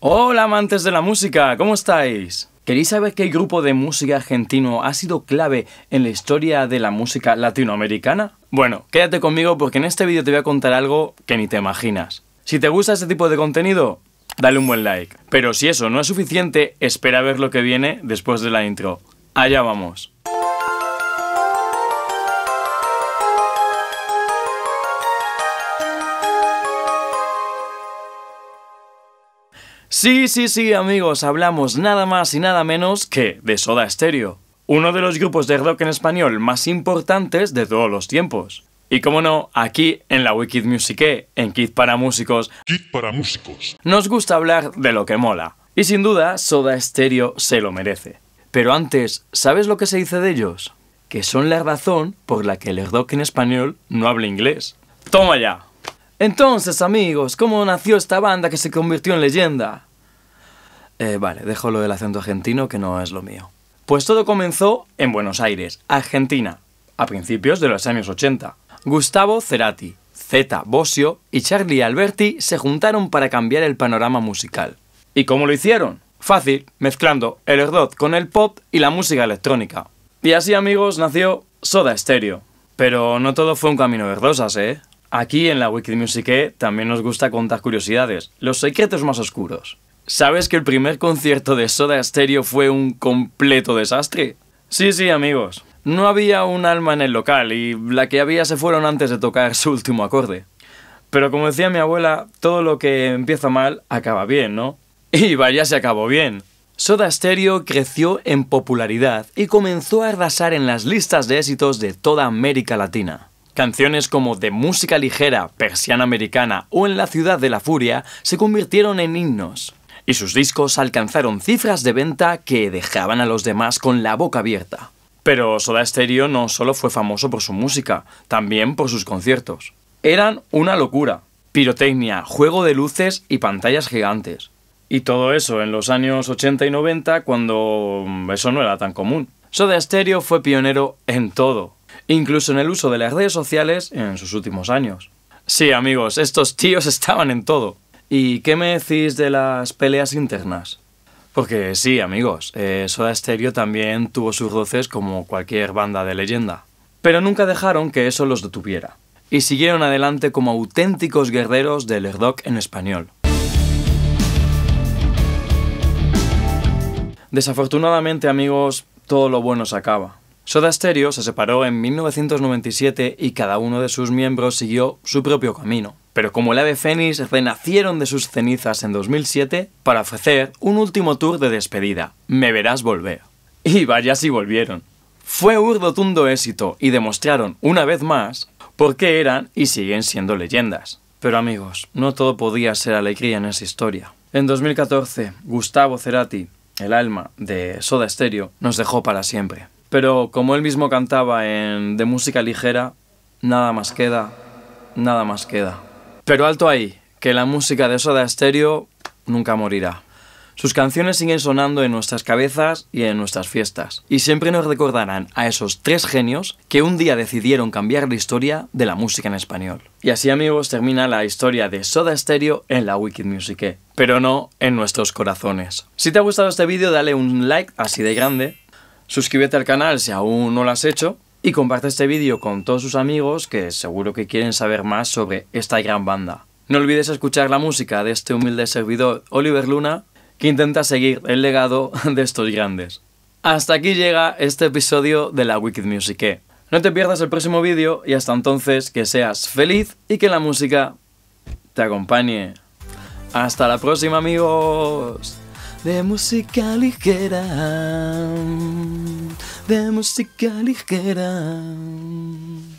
Hola amantes de la música, ¿cómo estáis? ¿Queréis saber qué grupo de música argentino ha sido clave en la historia de la música latinoamericana? Bueno, quédate conmigo porque en este vídeo te voy a contar algo que ni te imaginas. Si te gusta este tipo de contenido, dale un buen like. Pero si eso no es suficiente, espera a ver lo que viene después de la intro. Allá vamos. Sí, sí, sí, amigos, hablamos nada más y nada menos que de Soda Stereo, uno de los grupos de rock en español más importantes de todos los tiempos. Y como no, aquí en la Wicked Musique, en Kid para Músicos, Kid para Músicos, nos gusta hablar de lo que mola. Y sin duda, Soda Stereo se lo merece. Pero antes, ¿sabes lo que se dice de ellos? Que son la razón por la que el rock en español no habla inglés. ¡Toma ya! Entonces, amigos, ¿cómo nació esta banda que se convirtió en leyenda? Eh, vale, dejo lo del acento argentino que no es lo mío. Pues todo comenzó en Buenos Aires, Argentina, a principios de los años 80. Gustavo Cerati, Zeta Bosio y Charlie Alberti se juntaron para cambiar el panorama musical. ¿Y cómo lo hicieron? Fácil, mezclando el rock con el pop y la música electrónica. Y así, amigos, nació Soda Stereo. Pero no todo fue un camino de rosas, ¿eh? Aquí en la Wiki e también nos gusta contar curiosidades, los secretos más oscuros. ¿Sabes que el primer concierto de Soda Stereo fue un completo desastre? Sí, sí, amigos. No había un alma en el local y la que había se fueron antes de tocar su último acorde. Pero como decía mi abuela, todo lo que empieza mal acaba bien, ¿no? Y vaya se acabó bien. Soda Stereo creció en popularidad y comenzó a arrasar en las listas de éxitos de toda América Latina. Canciones como de música ligera, persiana americana o en la ciudad de la furia se convirtieron en himnos y sus discos alcanzaron cifras de venta que dejaban a los demás con la boca abierta. Pero Soda Stereo no solo fue famoso por su música, también por sus conciertos. Eran una locura. Pirotecnia, juego de luces y pantallas gigantes. Y todo eso en los años 80 y 90 cuando eso no era tan común. Soda Stereo fue pionero en todo, incluso en el uso de las redes sociales en sus últimos años. Sí amigos, estos tíos estaban en todo. ¿Y qué me decís de las peleas internas? Porque sí, amigos, eh, Soda Stereo también tuvo sus roces como cualquier banda de leyenda. Pero nunca dejaron que eso los detuviera. Y siguieron adelante como auténticos guerreros del rock en español. Desafortunadamente, amigos, todo lo bueno se acaba. Soda Stereo se separó en 1997 y cada uno de sus miembros siguió su propio camino. Pero como el ave fénix renacieron de sus cenizas en 2007 para ofrecer un último tour de despedida, Me Verás Volver. Y vaya si volvieron. Fue un rotundo éxito y demostraron, una vez más, por qué eran y siguen siendo leyendas. Pero amigos, no todo podía ser alegría en esa historia. En 2014, Gustavo Cerati, el alma de Soda Stereo, nos dejó para siempre. Pero como él mismo cantaba en De Música Ligera, nada más queda, nada más queda. Pero alto ahí, que la música de Soda Stereo nunca morirá. Sus canciones siguen sonando en nuestras cabezas y en nuestras fiestas, y siempre nos recordarán a esos tres genios que un día decidieron cambiar la historia de la música en español. Y así amigos termina la historia de Soda Stereo en la Wicked Music, eh. pero no en nuestros corazones. Si te ha gustado este vídeo dale un like así de grande, suscríbete al canal si aún no lo has hecho, y comparte este vídeo con todos sus amigos que seguro que quieren saber más sobre esta gran banda. No olvides escuchar la música de este humilde servidor Oliver Luna que intenta seguir el legado de estos grandes. Hasta aquí llega este episodio de la Wicked Music. E. No te pierdas el próximo vídeo y hasta entonces que seas feliz y que la música te acompañe. Hasta la próxima amigos de música ligera, de música ligera.